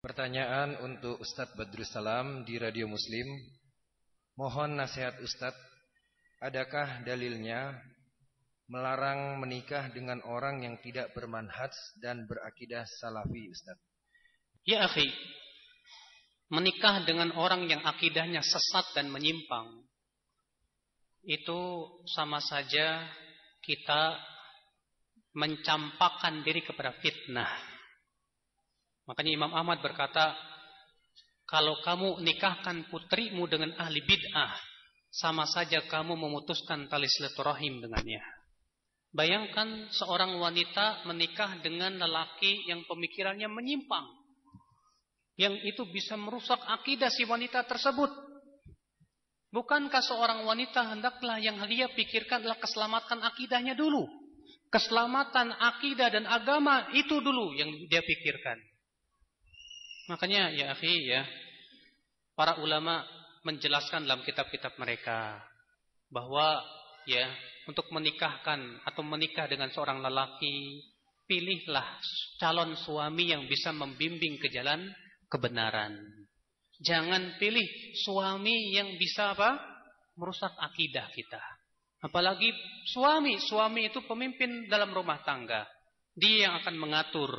Pertanyaan untuk Ustadz Salam di Radio Muslim Mohon nasihat Ustadz Adakah dalilnya Melarang menikah dengan orang yang tidak bermanhaj dan berakidah salafi Ustadz Ya akhi Menikah dengan orang yang akidahnya sesat dan menyimpang Itu sama saja kita mencampakkan diri kepada fitnah Makanya Imam Ahmad berkata, kalau kamu nikahkan putrimu dengan ahli bid'ah, sama saja kamu memutuskan tali silaturahim dengannya. Bayangkan seorang wanita menikah dengan lelaki yang pemikirannya menyimpang. Yang itu bisa merusak akidah si wanita tersebut. Bukankah seorang wanita hendaklah yang dia pikirkan adalah keselamatan akidahnya dulu. Keselamatan akidah dan agama itu dulu yang dia pikirkan. Makanya ya akhi ya, para ulama menjelaskan dalam kitab-kitab mereka bahwa ya untuk menikahkan atau menikah dengan seorang lelaki pilihlah calon suami yang bisa membimbing ke jalan kebenaran. Jangan pilih suami yang bisa apa? merusak akidah kita. Apalagi suami, suami itu pemimpin dalam rumah tangga. Dia yang akan mengatur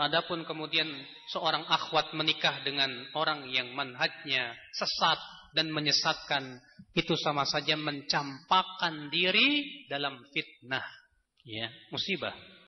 Adapun kemudian seorang akhwat menikah dengan orang yang manhajnya sesat dan menyesatkan, itu sama saja mencampakkan diri dalam fitnah, ya, musibah.